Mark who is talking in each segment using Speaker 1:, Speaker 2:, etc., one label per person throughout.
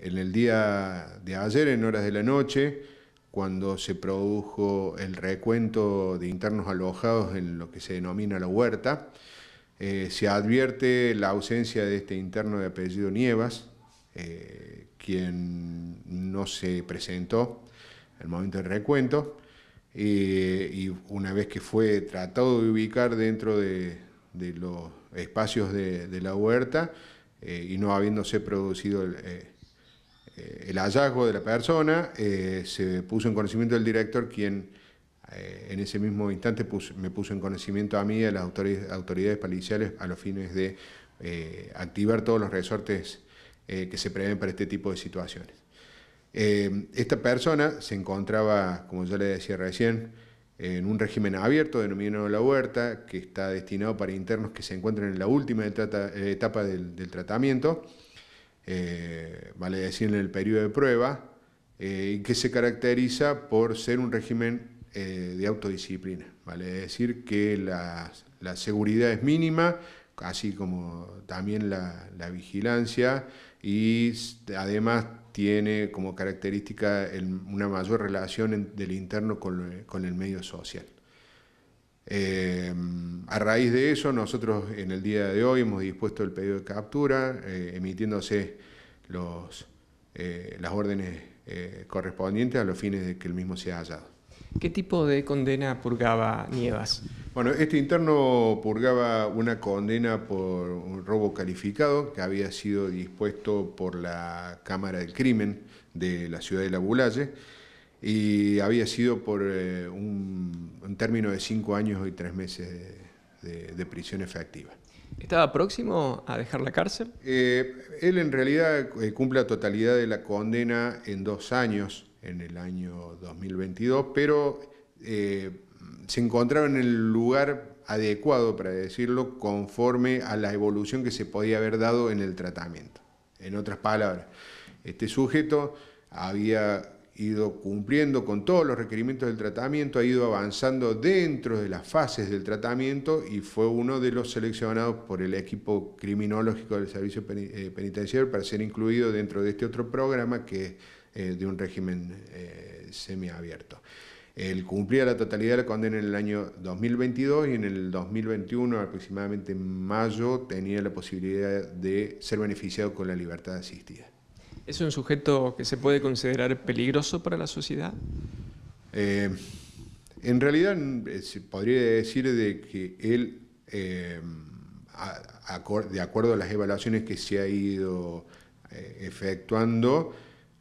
Speaker 1: En el día de ayer, en horas de la noche, cuando se produjo el recuento de internos alojados en lo que se denomina la huerta, eh, se advierte la ausencia de este interno de apellido Nievas, eh, quien no se presentó al momento del recuento, eh, y una vez que fue tratado de ubicar dentro de, los espacios de, de la huerta, y no habiéndose producido el eh, el hallazgo de la persona, eh, se puso en conocimiento del director, quien eh, en ese mismo instante me puso en conocimiento a mí y a las autoridades, policiales a los fines de activar todos los resortes que se prevén para este tipo de situaciones. esta persona se encontraba, como yo le decía recién, en un régimen abierto denominado la huerta, que está destinado para internos que se encuentran en la última etapa del tratamiento. Eh, vale decir, en el periodo de prueba, eh, que se caracteriza por ser un régimen eh, de autodisciplina. Vale decir que la, seguridad es mínima, así como también la, vigilancia, y además tiene como característica una mayor relación del interno con el medio social. Em, a raíz de eso, nosotros en el día de hoy hemos dispuesto el pedido de captura, eh, emitiéndose eh, las órdenes eh, correspondientes a los fines de que el mismo sea hallado.
Speaker 2: ¿Qué tipo de condena purgaba Nievas?
Speaker 1: Bueno, este interno purgaba una condena por un robo calificado que había sido dispuesto por la Cámara del Crimen de la ciudad de La Bulalle y había sido por un en término de cinco años y tres meses de, prisión efectiva.
Speaker 2: ¿Estaba próximo a dejar la cárcel?
Speaker 1: Eh, él en realidad eh, cumple la totalidad de la condena en dos años, en el año 2022, pero eh, se encontraba en el lugar adecuado, para decirlo, conforme a la evolución que se podía haber dado en el tratamiento. En otras palabras, este sujeto había ido cumpliendo con todos los requerimientos del tratamiento, ha ido avanzando dentro de las fases del tratamiento y fue uno de los seleccionados por el equipo criminológico del Servicio eh, Penitenciario para ser incluido dentro de este otro programa que es eh, de un régimen eh, semiabierto. Él cumplía la totalidad de la condena en el año 2022 y en el 2021, aproximadamente en mayo, tenía la posibilidad de ser beneficiado con la libertad asistida.
Speaker 2: ¿Es un sujeto que se puede considerar peligroso para la sociedad?
Speaker 1: Eh, en realidad eh, se podría decir de que él, eh, de acuerdo a las evaluaciones que se ha ido efectuando,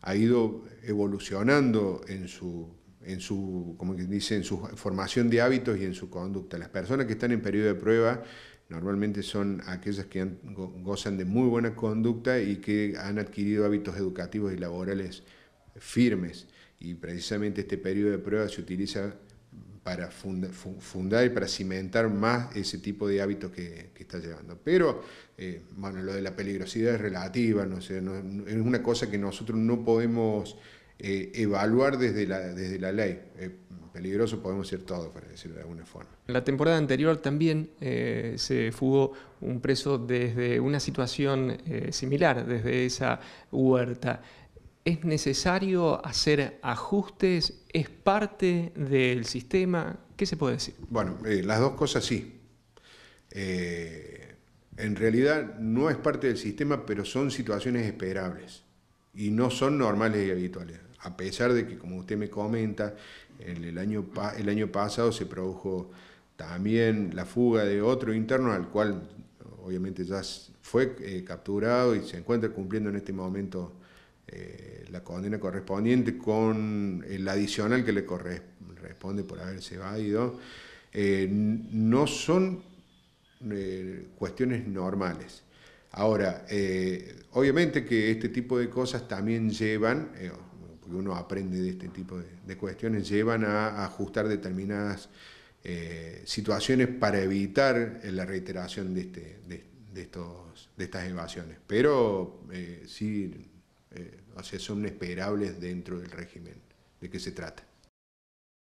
Speaker 1: ha ido evolucionando en su, en su, como en su formación de hábitos y en su conducta. Las personas que están en periodo de prueba normalmente son aquellas que gozan de muy buena conducta y que han adquirido hábitos educativos y laborales firmes. Y precisamente este periodo de prueba se utiliza para fundar y para cimentar más ese tipo de hábitos que, está llevando. Pero, eh, bueno, lo de la peligrosidad es relativa, no, es una cosa que nosotros no podemos eh, evaluar desde la, desde la ley. Eh, peligroso podemos decir todos, para decirlo de alguna forma.
Speaker 2: La temporada anterior también eh, se fugó un preso desde una situación eh, similar, desde esa huerta. ¿Es necesario hacer ajustes? ¿Es parte del sistema? ¿Qué se puede decir?
Speaker 1: Bueno, eh, las dos cosas sí. en realidad no es parte del sistema, pero son situaciones esperables y no son normales y habituales. A pesar de que, como usted me comenta, el, el año, el año pasado se produjo también la fuga de otro interno al cual obviamente ya fue eh, capturado y se encuentra cumpliendo en este momento eh, la condena correspondiente con el adicional que le corresponde por haberse evadido, eh, no son cuestiones normales. Ahora, eh, obviamente que este tipo de cosas también llevan, eh, porque uno aprende de este tipo de, cuestiones, llevan a, ajustar determinadas eh, situaciones para evitar la reiteración este, de, de, estos, de estas evasiones. Pero sí, o sea, son esperables dentro del régimen de qué se trata.